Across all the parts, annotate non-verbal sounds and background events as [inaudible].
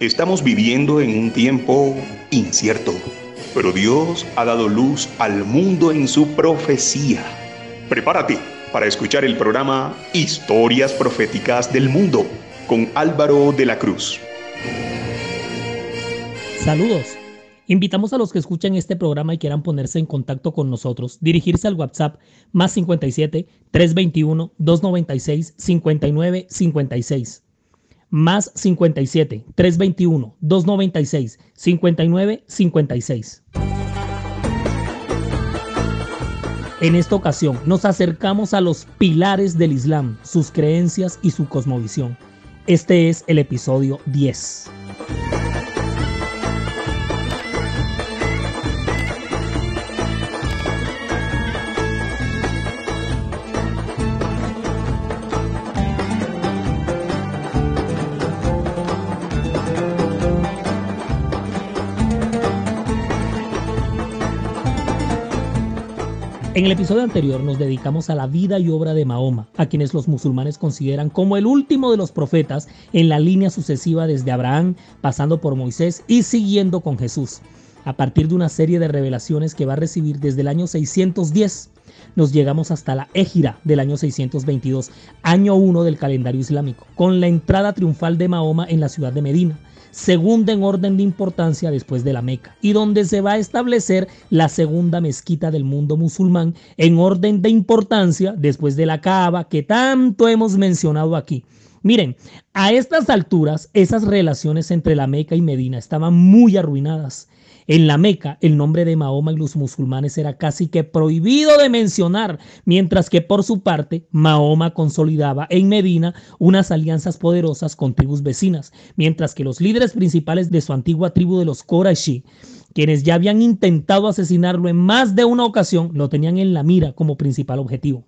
Estamos viviendo en un tiempo incierto, pero Dios ha dado luz al mundo en su profecía. Prepárate para escuchar el programa Historias Proféticas del Mundo con Álvaro de la Cruz. Saludos. Invitamos a los que escuchan este programa y quieran ponerse en contacto con nosotros, dirigirse al WhatsApp más 57 321 296 59 56 más 57 321 296 59 56. En esta ocasión nos acercamos a los pilares del Islam, sus creencias y su cosmovisión. Este es el episodio 10. En el episodio anterior nos dedicamos a la vida y obra de Mahoma, a quienes los musulmanes consideran como el último de los profetas en la línea sucesiva desde Abraham, pasando por Moisés y siguiendo con Jesús. A partir de una serie de revelaciones que va a recibir desde el año 610, nos llegamos hasta la Égira del año 622, año 1 del calendario islámico, con la entrada triunfal de Mahoma en la ciudad de Medina, segunda en orden de importancia después de la Meca, y donde se va a establecer la segunda mezquita del mundo musulmán en orden de importancia después de la Kaaba, que tanto hemos mencionado aquí. Miren, a estas alturas esas relaciones entre la Meca y Medina estaban muy arruinadas en la Meca, el nombre de Mahoma y los musulmanes era casi que prohibido de mencionar, mientras que por su parte, Mahoma consolidaba en Medina unas alianzas poderosas con tribus vecinas, mientras que los líderes principales de su antigua tribu de los Quraysh, quienes ya habían intentado asesinarlo en más de una ocasión, lo tenían en la mira como principal objetivo.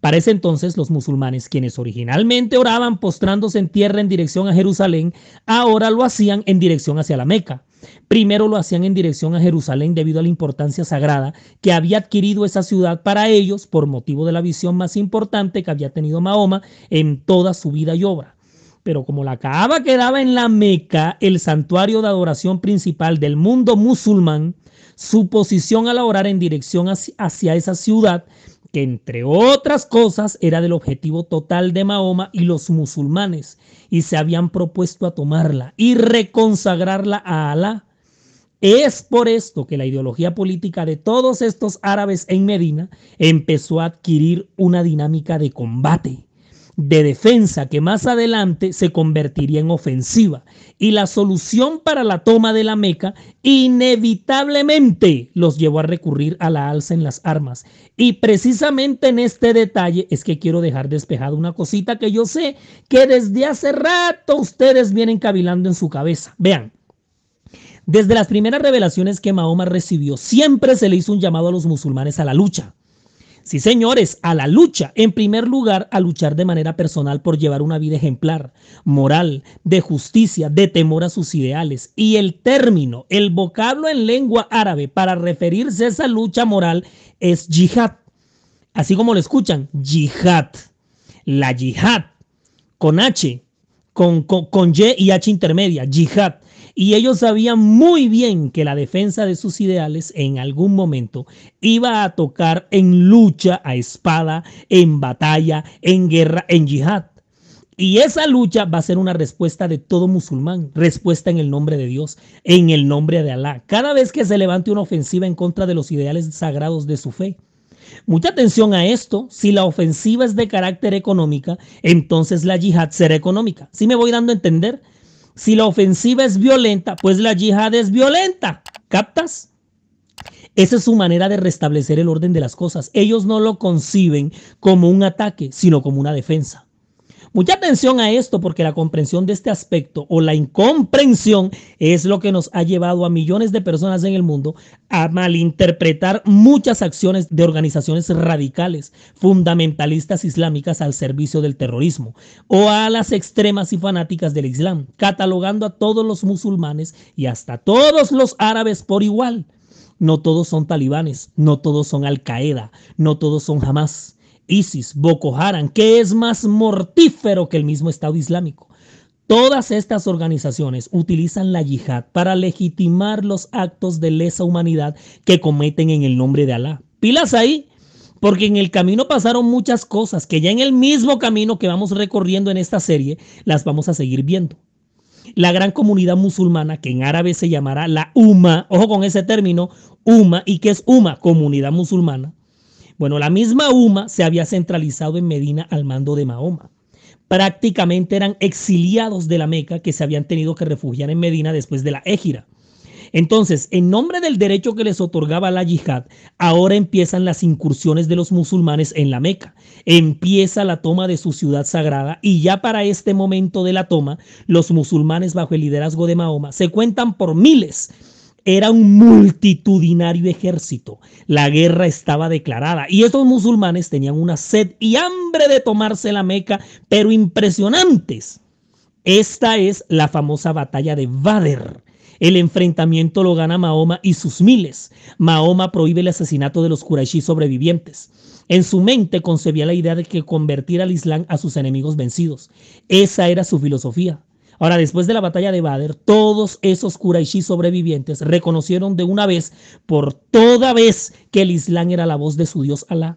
Para ese entonces los musulmanes, quienes originalmente oraban postrándose en tierra en dirección a Jerusalén, ahora lo hacían en dirección hacia la Meca. Primero lo hacían en dirección a Jerusalén debido a la importancia sagrada que había adquirido esa ciudad para ellos por motivo de la visión más importante que había tenido Mahoma en toda su vida y obra. Pero como la Kaaba quedaba en la Meca, el santuario de adoración principal del mundo musulmán, su posición al orar en dirección hacia esa ciudad que entre otras cosas era del objetivo total de Mahoma y los musulmanes, y se habían propuesto a tomarla y reconsagrarla a Alá. Es por esto que la ideología política de todos estos árabes en Medina empezó a adquirir una dinámica de combate de defensa que más adelante se convertiría en ofensiva. Y la solución para la toma de la Meca inevitablemente los llevó a recurrir a la alza en las armas. Y precisamente en este detalle es que quiero dejar despejada una cosita que yo sé que desde hace rato ustedes vienen cavilando en su cabeza. Vean. Desde las primeras revelaciones que Mahoma recibió, siempre se le hizo un llamado a los musulmanes a la lucha. Sí, señores, a la lucha. En primer lugar, a luchar de manera personal por llevar una vida ejemplar, moral, de justicia, de temor a sus ideales. Y el término, el vocablo en lengua árabe para referirse a esa lucha moral es yihad. Así como lo escuchan, yihad. La yihad, con H, con, con, Y y H intermedia, yihad. Y ellos sabían muy bien que la defensa de sus ideales en algún momento iba a tocar en lucha a espada, en batalla, en guerra, en yihad. Y esa lucha va a ser una respuesta de todo musulmán, respuesta en el nombre de Dios, en el nombre de Alá. Cada vez que se levante una ofensiva en contra de los ideales sagrados de su fe. Mucha atención a esto, si la ofensiva es de carácter económica, entonces la yihad será económica. Si ¿Sí me voy dando a entender, si la ofensiva es violenta, pues la yihad es violenta. ¿Captas? Esa es su manera de restablecer el orden de las cosas. Ellos no lo conciben como un ataque, sino como una defensa. Mucha atención a esto porque la comprensión de este aspecto o la incomprensión es lo que nos ha llevado a millones de personas en el mundo a malinterpretar muchas acciones de organizaciones radicales, fundamentalistas islámicas al servicio del terrorismo o a las extremas y fanáticas del Islam, catalogando a todos los musulmanes y hasta todos los árabes por igual. No todos son talibanes, no todos son Al Qaeda, no todos son Hamas. ISIS, Boko Haram, que es más mortífero que el mismo Estado Islámico. Todas estas organizaciones utilizan la yihad para legitimar los actos de lesa humanidad que cometen en el nombre de Alá. Pilas ahí, porque en el camino pasaron muchas cosas que ya en el mismo camino que vamos recorriendo en esta serie las vamos a seguir viendo la gran comunidad musulmana, que en árabe se llamará la UMA, ojo con ese término, UMA, ¿y que es UMA? Comunidad musulmana, bueno, la misma UMA se había centralizado en Medina al mando de Mahoma. Prácticamente eran exiliados de la Meca que se habían tenido que refugiar en Medina después de la Égira. Entonces, en nombre del derecho que les otorgaba la yihad, ahora empiezan las incursiones de los musulmanes en la Meca. Empieza la toma de su ciudad sagrada y ya para este momento de la toma, los musulmanes bajo el liderazgo de Mahoma se cuentan por miles era un multitudinario ejército. La guerra estaba declarada y estos musulmanes tenían una sed y hambre de tomarse la Meca, pero impresionantes. Esta es la famosa batalla de Badr. El enfrentamiento lo gana Mahoma y sus miles. Mahoma prohíbe el asesinato de los Quraysh sobrevivientes. En su mente concebía la idea de que convertir al Islam a sus enemigos vencidos. Esa era su filosofía. Ahora, después de la batalla de Bader, todos esos Kuraishi sobrevivientes reconocieron de una vez por toda vez que el Islam era la voz de su Dios Alá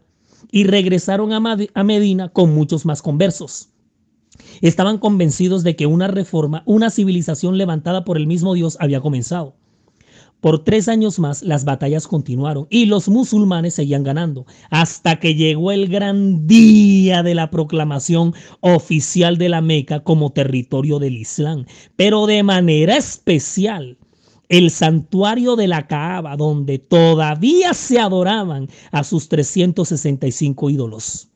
y regresaron a, Medina con muchos más conversos. Estaban convencidos de que una reforma, una civilización levantada por el mismo Dios había comenzado. Por tres años más las batallas continuaron y los musulmanes seguían ganando hasta que llegó el gran día de la proclamación oficial de la Meca como territorio del Islam, pero de manera especial el santuario de la Kaaba, donde todavía se adoraban a sus 365 ídolos.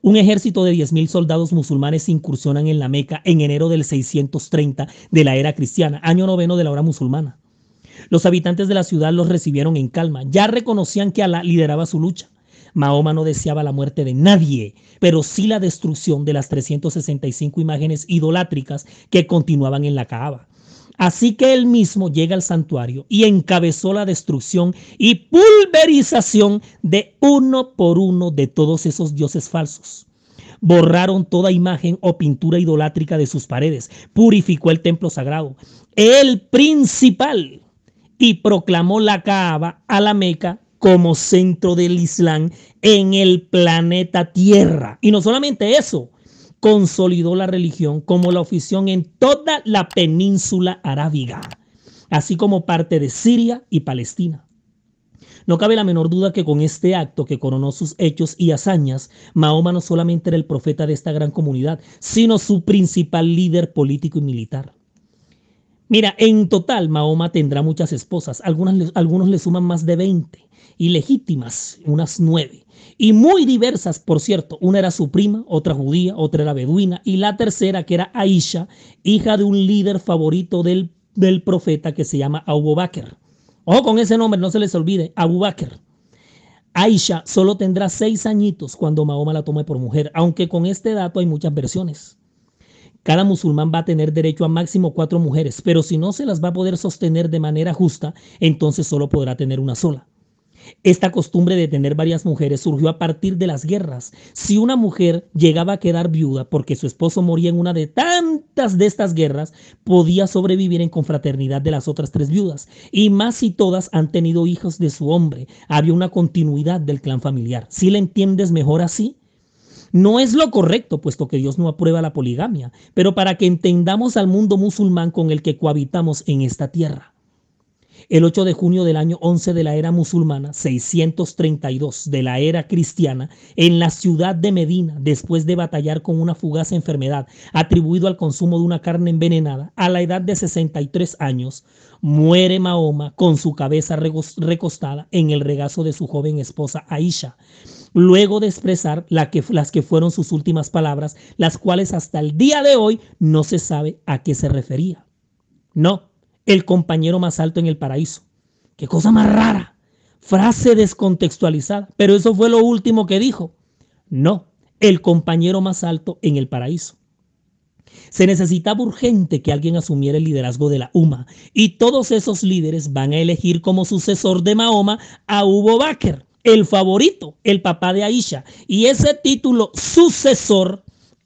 Un ejército de 10.000 soldados musulmanes incursionan en la Meca en enero del 630 de la era cristiana, año noveno de la hora musulmana. Los habitantes de la ciudad los recibieron en calma. Ya reconocían que Alá lideraba su lucha. Mahoma no deseaba la muerte de nadie, pero sí la destrucción de las 365 imágenes idolátricas que continuaban en la caba. Así que él mismo llega al santuario y encabezó la destrucción y pulverización de uno por uno de todos esos dioses falsos. Borraron toda imagen o pintura idolátrica de sus paredes. Purificó el templo sagrado. El principal y proclamó la Kaaba a la Meca como centro del Islam en el planeta Tierra. Y no solamente eso, consolidó la religión como la ofición en toda la península arábiga, así como parte de Siria y Palestina. No cabe la menor duda que con este acto que coronó sus hechos y hazañas, Mahoma no solamente era el profeta de esta gran comunidad, sino su principal líder político y militar. Mira, en total Mahoma tendrá muchas esposas, algunas, algunos le suman más de 20, ilegítimas, unas 9, y muy diversas, por cierto, una era su prima, otra judía, otra era beduina, y la tercera, que era Aisha, hija de un líder favorito del, profeta que se llama Abu Bakr. Ojo con ese nombre, no se les olvide, Abu Bakr. Aisha solo tendrá seis añitos cuando Mahoma la tome por mujer, aunque con este dato hay muchas versiones. Cada musulmán va a tener derecho a máximo cuatro mujeres, pero si no se las va a poder sostener de manera justa, entonces solo podrá tener una sola. Esta costumbre de tener varias mujeres surgió a partir de las guerras. Si una mujer llegaba a quedar viuda porque su esposo moría en una de tantas de estas guerras, podía sobrevivir en confraternidad de las otras tres viudas. Y más si todas han tenido hijos de su hombre, había una continuidad del clan familiar. Si la entiendes mejor así, no es lo correcto, puesto que Dios no aprueba la poligamia, pero para que entendamos al mundo musulmán con el que cohabitamos en esta tierra. El 8 de junio del año 11 de la era musulmana, 632 de la era cristiana, en la ciudad de Medina, después de batallar con una fugaz enfermedad atribuido al consumo de una carne envenenada, a la edad de 63 años, muere Mahoma con su cabeza recostada en el regazo de su joven esposa Aisha luego de expresar las que fueron sus últimas palabras, las cuales hasta el día de hoy no se sabe a qué se refería. No, el compañero más alto en el paraíso. Qué cosa más rara. Frase descontextualizada. Pero eso fue lo último que dijo. No, el compañero más alto en el paraíso. Se necesitaba urgente que alguien asumiera el liderazgo de la UMA y todos esos líderes van a elegir como sucesor de Mahoma a Hugo Baker el favorito, el papá de Aisha. Y ese título sucesor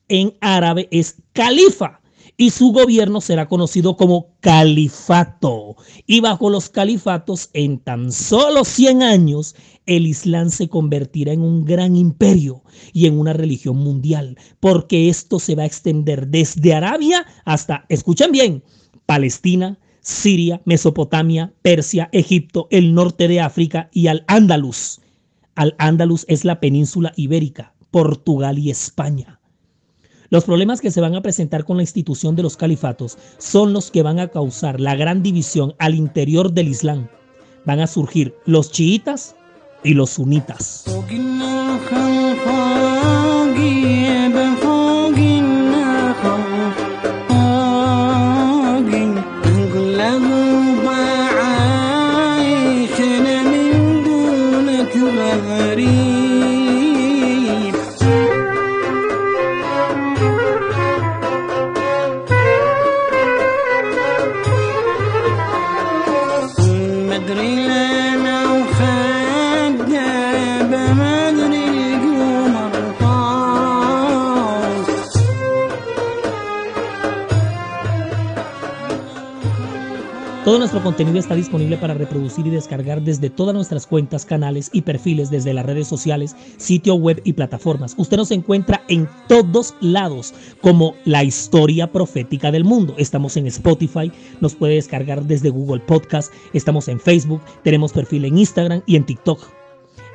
en árabe es califa. Y su gobierno será conocido como califato. Y bajo los califatos, en tan solo 100 años, el Islam se convertirá en un gran imperio y en una religión mundial, porque esto se va a extender desde Arabia hasta, escuchen bien, Palestina, Siria, Mesopotamia, Persia, Egipto, el norte de África y al Andaluz al-Ándalus es la península ibérica, Portugal y España. Los problemas que se van a presentar con la institución de los califatos son los que van a causar la gran división al interior del Islam. Van a surgir los chiitas y los sunitas. Todo nuestro contenido está disponible para reproducir y descargar desde todas nuestras cuentas, canales y perfiles, desde las redes sociales, sitio web y plataformas. Usted nos encuentra en todos lados como la historia profética del mundo. Estamos en Spotify, nos puede descargar desde Google Podcast, estamos en Facebook, tenemos perfil en Instagram y en TikTok.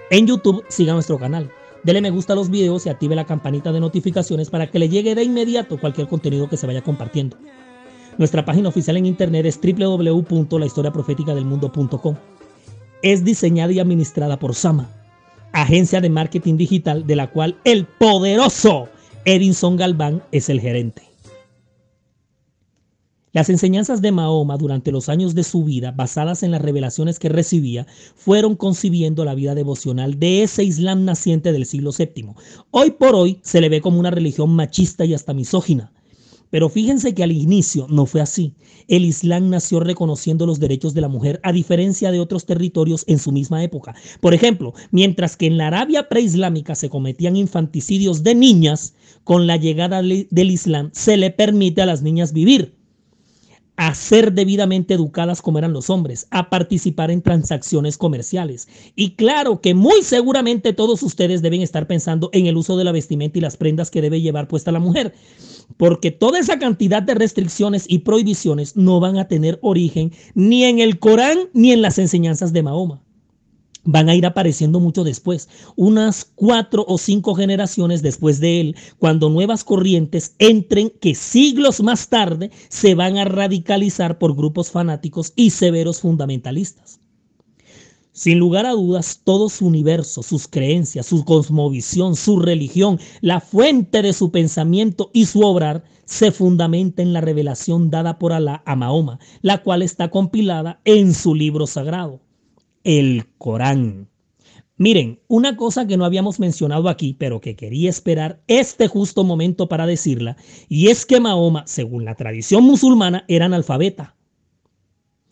En YouTube siga nuestro canal. Dele me gusta a los videos y active la campanita de notificaciones para que le llegue de inmediato cualquier contenido que se vaya compartiendo. Nuestra página oficial en internet es www.lahistoriaprofeticadelmundo.com. Es diseñada y administrada por Sama, agencia de marketing digital de la cual el poderoso Edinson Galván es el gerente. Las enseñanzas de Mahoma durante los años de su vida, basadas en las revelaciones que recibía, fueron concibiendo la vida devocional de ese Islam naciente del siglo VII. Hoy por hoy se le ve como una religión machista y hasta misógina pero fíjense que al inicio no fue así. El Islam nació reconociendo los derechos de la mujer a diferencia de otros territorios en su misma época. Por ejemplo, mientras que en la Arabia preislámica se cometían infanticidios de niñas, con la llegada del Islam se le permite a las niñas vivir a ser debidamente educadas como eran los hombres, a participar en transacciones comerciales. Y claro que muy seguramente todos ustedes deben estar pensando en el uso de la vestimenta y las prendas que debe llevar puesta la mujer, porque toda esa cantidad de restricciones y prohibiciones no van a tener origen ni en el Corán ni en las enseñanzas de Mahoma van a ir apareciendo mucho después, unas cuatro o cinco generaciones después de él, cuando nuevas corrientes entren que siglos más tarde se van a radicalizar por grupos fanáticos y severos fundamentalistas. Sin lugar a dudas, todo su universo, sus creencias, su cosmovisión, su religión, la fuente de su pensamiento y su obrar se fundamenta en la revelación dada por Alá a Mahoma, la cual está compilada en su libro sagrado el Corán. Miren, una cosa que no habíamos mencionado aquí, pero que quería esperar este justo momento para decirla, y es que Mahoma, según la tradición musulmana, era analfabeta.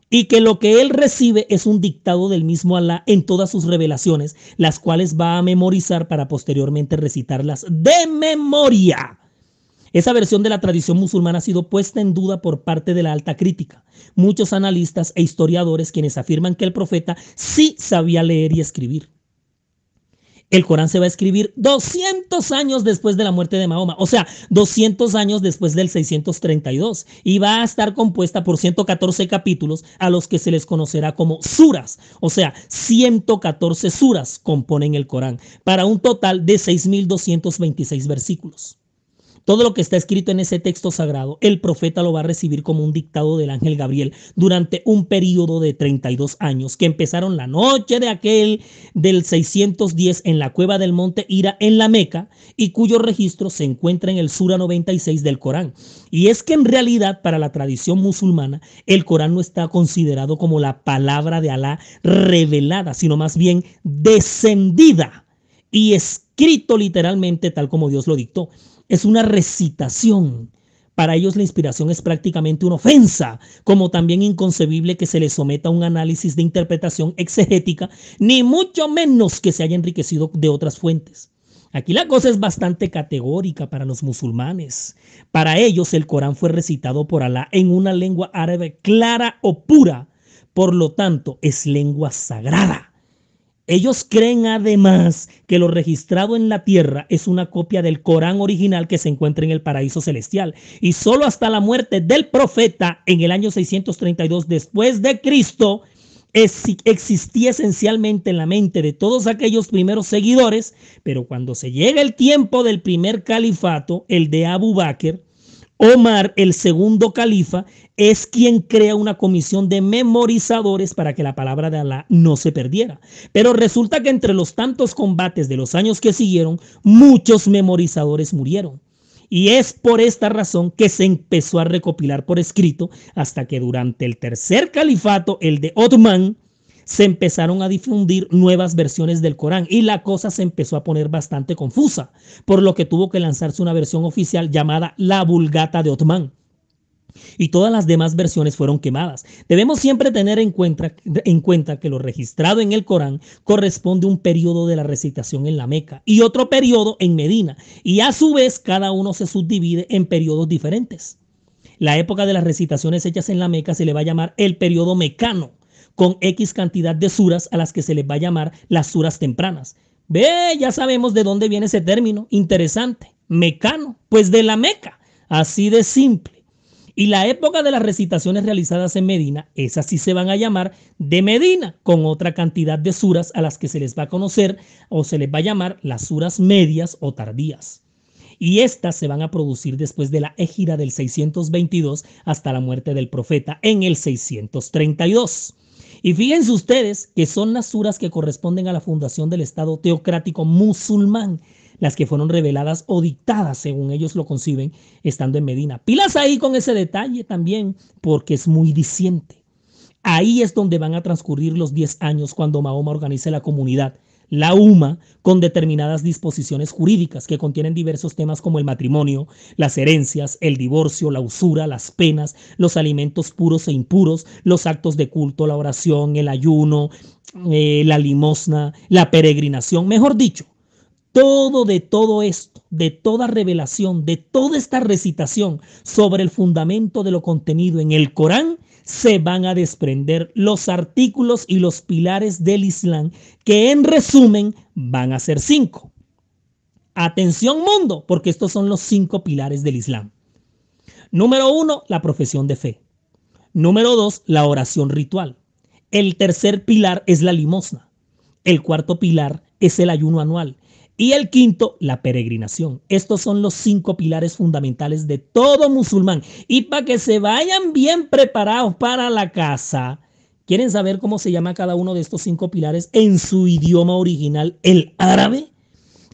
Y que lo que él recibe es un dictado del mismo Alá en todas sus revelaciones, las cuales va a memorizar para posteriormente recitarlas de memoria. Esa versión de la tradición musulmana ha sido puesta en duda por parte de la alta crítica, muchos analistas e historiadores quienes afirman que el profeta sí sabía leer y escribir. El Corán se va a escribir 200 años después de la muerte de Mahoma, o sea, 200 años después del 632, y va a estar compuesta por 114 capítulos a los que se les conocerá como suras, o sea, 114 suras componen el Corán, para un total de 6.226 versículos. Todo lo que está escrito en ese texto sagrado, el profeta lo va a recibir como un dictado del ángel Gabriel durante un periodo de 32 años, que empezaron la noche de aquel del 610 en la cueva del monte Ira en la Meca y cuyo registro se encuentra en el Sura 96 del Corán. Y es que en realidad para la tradición musulmana el Corán no está considerado como la palabra de Alá revelada, sino más bien descendida y escrito literalmente tal como Dios lo dictó es una recitación. Para ellos la inspiración es prácticamente una ofensa, como también inconcebible que se les someta a un análisis de interpretación exegética, ni mucho menos que se haya enriquecido de otras fuentes. Aquí la cosa es bastante categórica para los musulmanes. Para ellos el Corán fue recitado por Alá en una lengua árabe clara o pura, por lo tanto es lengua sagrada. Ellos creen además que lo registrado en la tierra es una copia del Corán original que se encuentra en el paraíso celestial. Y solo hasta la muerte del profeta en el año 632 después de Cristo existía esencialmente en la mente de todos aquellos primeros seguidores, pero cuando se llega el tiempo del primer califato, el de Abu Bakr, Omar, el segundo califa, es quien crea una comisión de memorizadores para que la palabra de Alá no se perdiera. Pero resulta que entre los tantos combates de los años que siguieron, muchos memorizadores murieron. Y es por esta razón que se empezó a recopilar por escrito hasta que durante el tercer califato, el de Otman, se empezaron a difundir nuevas versiones del Corán y la cosa se empezó a poner bastante confusa, por lo que tuvo que lanzarse una versión oficial llamada la Vulgata de Otman y todas las demás versiones fueron quemadas. Debemos siempre tener en cuenta, que lo registrado en el Corán corresponde a un periodo de la recitación en la Meca y otro periodo en Medina, y a su vez cada uno se subdivide en periodos diferentes. La época de las recitaciones hechas en la Meca se le va a llamar el periodo mecano, con X cantidad de suras a las que se les va a llamar las suras tempranas. Ve, ya sabemos de dónde viene ese término, interesante, mecano, pues de la Meca, así de simple. Y la época de las recitaciones realizadas en Medina, esas sí se van a llamar de Medina, con otra cantidad de suras a las que se les va a conocer o se les va a llamar las suras medias o tardías. Y estas se van a producir después de la égira del 622 hasta la muerte del profeta en el 632. Y fíjense ustedes que son las suras que corresponden a la fundación del Estado teocrático musulmán las que fueron reveladas o dictadas, según ellos lo conciben, estando en Medina. Pilas ahí con ese detalle también, porque es muy diciente. Ahí es donde van a transcurrir los 10 años cuando Mahoma organice la comunidad, la UMA, con determinadas disposiciones jurídicas que contienen diversos temas como el matrimonio, las herencias, el divorcio, la usura, las penas, los alimentos puros e impuros, los actos de culto, la oración, el ayuno, eh, la limosna, la peregrinación, mejor dicho, todo de todo esto, de toda revelación, de toda esta recitación sobre el fundamento de lo contenido en el Corán, se van a desprender los artículos y los pilares del Islam, que en resumen van a ser cinco. Atención mundo, porque estos son los cinco pilares del Islam. Número uno, la profesión de fe. Número dos, la oración ritual. El tercer pilar es la limosna. El cuarto pilar es el ayuno anual. Y el quinto, la peregrinación. Estos son los cinco pilares fundamentales de todo musulmán. Y para que se vayan bien preparados para la casa, ¿quieren saber cómo se llama cada uno de estos cinco pilares en su idioma original, el árabe?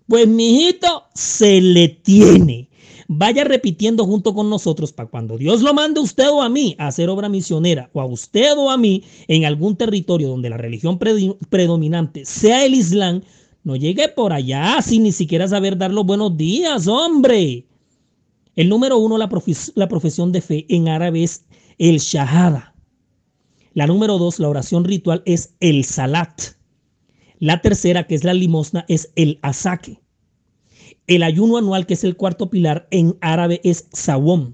Pues, mijito, se le tiene. Vaya repitiendo junto con nosotros para cuando Dios lo mande a usted o a mí a hacer obra misionera o a usted o a mí en algún territorio donde la religión predominante sea el Islam, no llegue por allá sin ni siquiera saber dar los buenos días, hombre. El número uno, la, profesión de fe en árabe es el shahada. La número dos, la oración ritual, es el salat. La tercera, que es la limosna, es el asaque. El ayuno anual, que es el cuarto pilar, en árabe es sawom.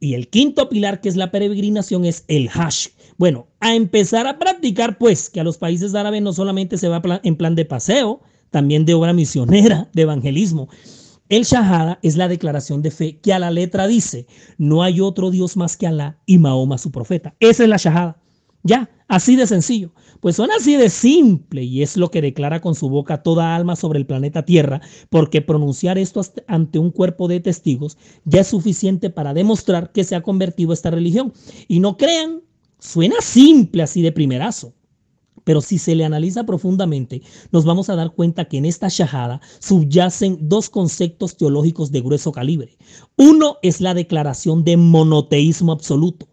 Y el quinto pilar, que es la peregrinación, es el hash. Bueno, a empezar a practicar, pues, que a los países árabes no solamente se va en plan de paseo, también de obra misionera, de evangelismo. El Shahada es la declaración de fe que a la letra dice, no hay otro Dios más que Alá y Mahoma su profeta. Esa es la Shahada. Ya, así de sencillo. Pues son así de simple y es lo que declara con su boca toda alma sobre el planeta Tierra, porque pronunciar esto ante un cuerpo de testigos ya es suficiente para demostrar que se ha convertido esta religión. Y no crean Suena simple así de primerazo, pero si se le analiza profundamente, nos vamos a dar cuenta que en esta shahada subyacen dos conceptos teológicos de grueso calibre. Uno es la declaración de monoteísmo absoluto.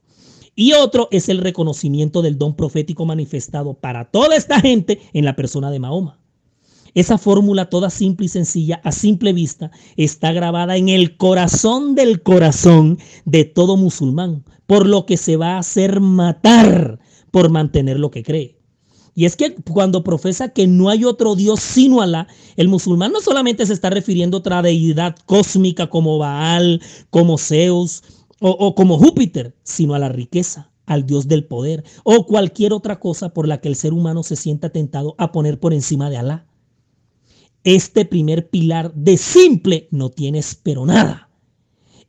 Y otro es el reconocimiento del don profético manifestado para toda esta gente en la persona de Mahoma. Esa fórmula toda simple y sencilla, a simple vista, está grabada en el corazón del corazón de todo musulmán, por lo que se va a hacer matar por mantener lo que cree. Y es que cuando profesa que no hay otro Dios sino Alá, el musulmán no solamente se está refiriendo a otra deidad cósmica como Baal, como Zeus o, como Júpiter, sino a la riqueza, al Dios del poder o cualquier otra cosa por la que el ser humano se sienta tentado a poner por encima de Alá. Este primer pilar de simple no tienes pero nada.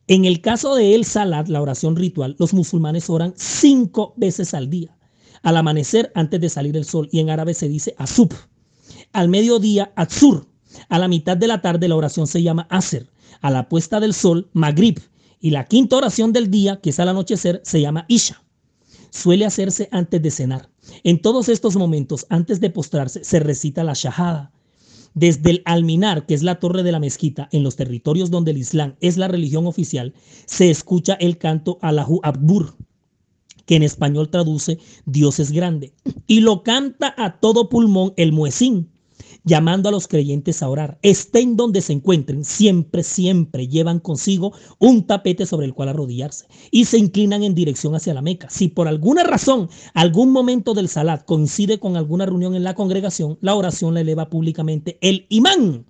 En el caso de el salat, la oración ritual, los musulmanes oran cinco veces al día, al amanecer antes de salir el sol, y en árabe se dice asub, al mediodía azur; a la mitad de la tarde la oración se llama aser, a la puesta del sol magrib, y la quinta oración del día, que es al anochecer, se llama isha. Suele hacerse antes de cenar. En todos estos momentos, antes de postrarse, se recita la shahada, desde el Alminar, que es la torre de la mezquita, en los territorios donde el Islam es la religión oficial, se escucha el canto Allahu Akbar, que en español traduce Dios es grande, y lo canta a todo pulmón el muezín, llamando a los creyentes a orar. Estén donde se encuentren, siempre, siempre llevan consigo un tapete sobre el cual arrodillarse y se inclinan en dirección hacia la Meca. Si por alguna razón algún momento del Salat coincide con alguna reunión en la congregación, la oración la eleva públicamente el imán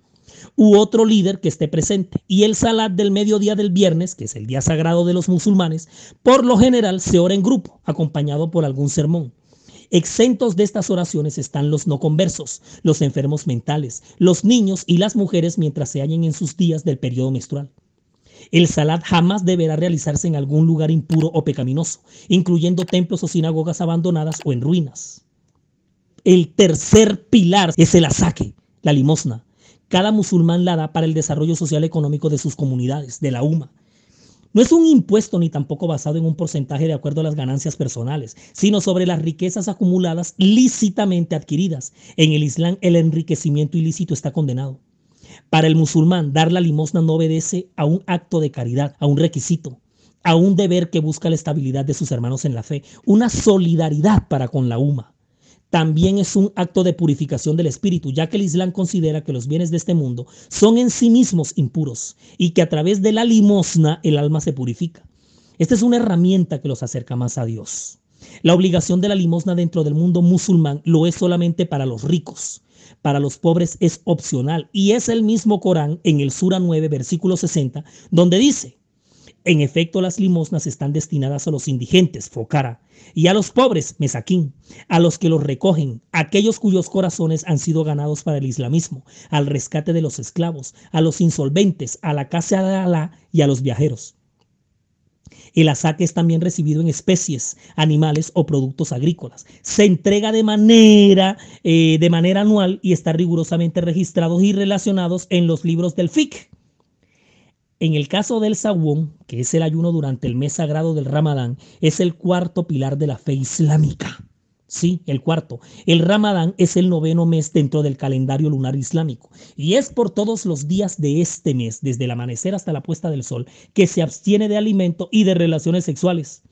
u otro líder que esté presente. Y el salat del mediodía del viernes, que es el día sagrado de los musulmanes, por lo general se ora en grupo, acompañado por algún sermón. Exentos de estas oraciones están los no conversos, los enfermos mentales, los niños y las mujeres mientras se hallen en sus días del periodo menstrual. El salat jamás deberá realizarse en algún lugar impuro o pecaminoso, incluyendo templos o sinagogas abandonadas o en ruinas. El tercer pilar es el asaque, la limosna. Cada musulmán la da para el desarrollo social económico de sus comunidades, de la UMA. No es un impuesto ni tampoco basado en un porcentaje de acuerdo a las ganancias personales, sino sobre las riquezas acumuladas lícitamente adquiridas. En el Islam el enriquecimiento ilícito está condenado. Para el musulmán, dar la limosna no obedece a un acto de caridad, a un requisito, a un deber que busca la estabilidad de sus hermanos en la fe, una solidaridad para con la UMA también es un acto de purificación del espíritu, ya que el Islam considera que los bienes de este mundo son en sí mismos impuros y que a través de la limosna el alma se purifica. Esta es una herramienta que los acerca más a Dios. La obligación de la limosna dentro del mundo musulmán lo es solamente para los ricos. Para los pobres es opcional y es el mismo Corán en el Sura 9, versículo 60, donde dice, en efecto, las limosnas están destinadas a los indigentes, Focara, y a los pobres, Mesaquín, a los que los recogen, aquellos cuyos corazones han sido ganados para el islamismo, al rescate de los esclavos, a los insolventes, a la casa de Alá y a los viajeros. El asaque es también recibido en especies, animales o productos agrícolas. Se entrega de manera, eh, de manera anual y está rigurosamente registrado y relacionados en los libros del FIC en el caso del Sawón, que es el ayuno durante el mes sagrado del Ramadán, es el cuarto pilar de la fe islámica. Sí, el cuarto. El Ramadán es el noveno mes dentro del calendario lunar islámico y es por todos los días de este mes, desde el amanecer hasta la puesta del sol, que se abstiene de alimento y de relaciones sexuales.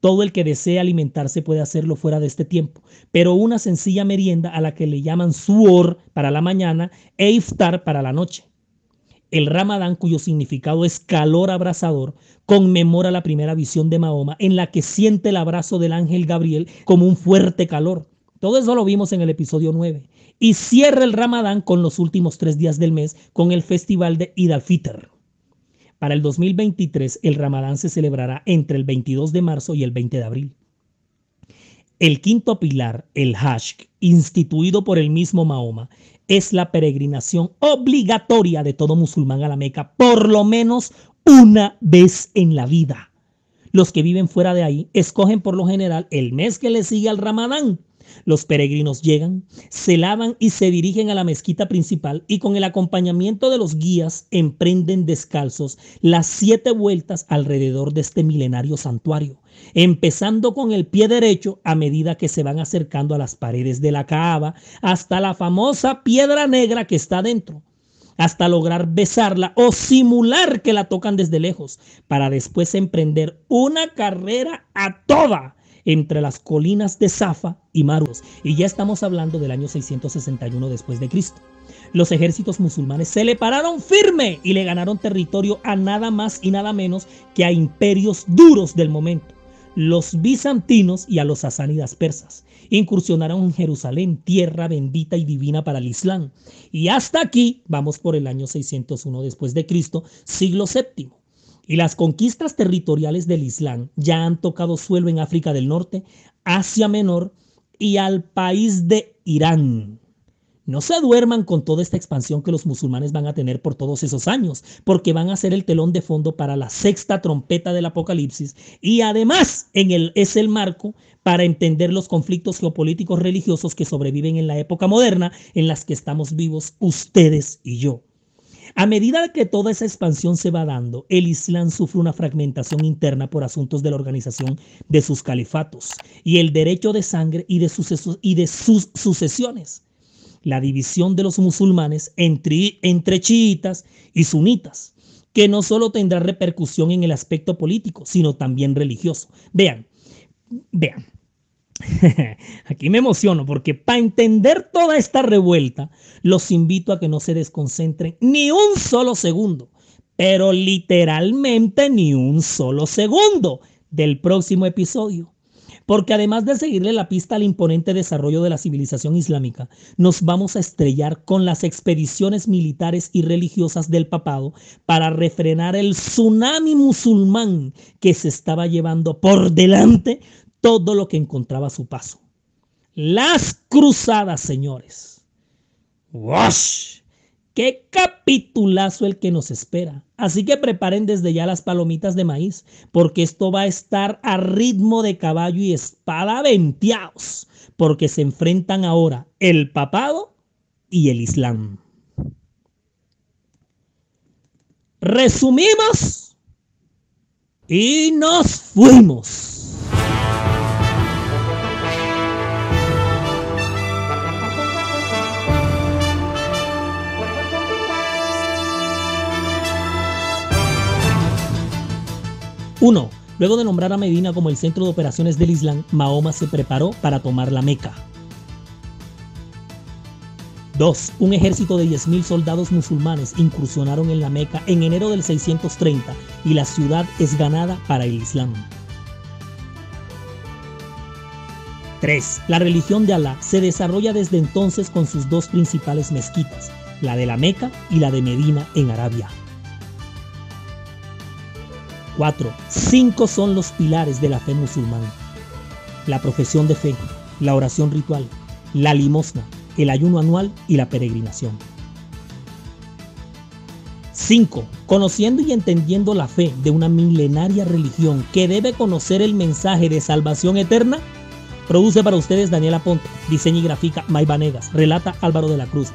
Todo el que desee alimentarse puede hacerlo fuera de este tiempo, pero una sencilla merienda a la que le llaman suor para la mañana e iftar para la noche el Ramadán, cuyo significado es calor abrasador, conmemora la primera visión de Mahoma, en la que siente el abrazo del ángel Gabriel como un fuerte calor. Todo eso lo vimos en el episodio 9. Y cierra el Ramadán con los últimos tres días del mes, con el festival de Id al Para el 2023, el Ramadán se celebrará entre el 22 de marzo y el 20 de abril. El quinto pilar, el Hajj, instituido por el mismo Mahoma, es la peregrinación obligatoria de todo musulmán a la Meca, por lo menos una vez en la vida. Los que viven fuera de ahí escogen por lo general el mes que le sigue al Ramadán. Los peregrinos llegan, se lavan y se dirigen a la mezquita principal y con el acompañamiento de los guías emprenden descalzos las siete vueltas alrededor de este milenario santuario empezando con el pie derecho a medida que se van acercando a las paredes de la caaba hasta la famosa piedra negra que está dentro, hasta lograr besarla o simular que la tocan desde lejos, para después emprender una carrera a toda entre las colinas de Zafa y Maruos Y ya estamos hablando del año 661 después de Cristo. Los ejércitos musulmanes se le pararon firme y le ganaron territorio a nada más y nada menos que a imperios duros del momento los bizantinos y a los sasánidas persas. Incursionaron en Jerusalén, tierra bendita y divina para el Islam. Y hasta aquí vamos por el año 601 después de Cristo, siglo VII. Y las conquistas territoriales del Islam ya han tocado suelo en África del Norte, Asia Menor y al país de Irán. No se duerman con toda esta expansión que los musulmanes van a tener por todos esos años, porque van a ser el telón de fondo para la sexta trompeta del Apocalipsis y además en es el marco para entender los conflictos geopolíticos religiosos que sobreviven en la época moderna en las que estamos vivos ustedes y yo. A medida que toda esa expansión se va dando, el Islam sufre una fragmentación interna por asuntos de la organización de sus califatos y el derecho de sangre y de, y de sus sucesiones la división de los musulmanes entre, entre chiitas y sunitas, que no solo tendrá repercusión en el aspecto político, sino también religioso. Vean, vean, [laughs] Aquí me emociono porque para entender toda esta revuelta, los invito a que no se desconcentren ni un solo segundo, pero literalmente ni un solo segundo del próximo episodio porque además de seguirle la pista al imponente desarrollo de la civilización islámica, nos vamos a estrellar con las expediciones militares y religiosas del papado para refrenar el tsunami musulmán que se estaba llevando por delante todo lo que encontraba a su paso. Las cruzadas, señores. ¡Wash! Qué capitulazo el que nos espera. Así que preparen desde ya las palomitas de maíz, porque esto va a estar a ritmo de caballo y espada venteados, porque se enfrentan ahora el papado y el islam. Resumimos y nos fuimos. 1. Luego de nombrar a Medina como el centro de operaciones del Islam, Mahoma se preparó para tomar la Meca. 2. Un ejército de 10.000 soldados musulmanes incursionaron en la Meca en enero del 630 y la ciudad es ganada para el Islam. 3. La religión de Alá se desarrolla desde entonces con sus dos principales mezquitas, la de la Meca y la de Medina en Arabia. 4. Cinco son los pilares de la fe musulmana. La profesión de fe, la oración ritual, la limosna, el ayuno anual y la peregrinación. 5. Conociendo y entendiendo la fe de una milenaria religión que debe conocer el mensaje de salvación eterna, produce para ustedes Daniela Ponte, diseña y grafica May relata Álvaro de la Cruz.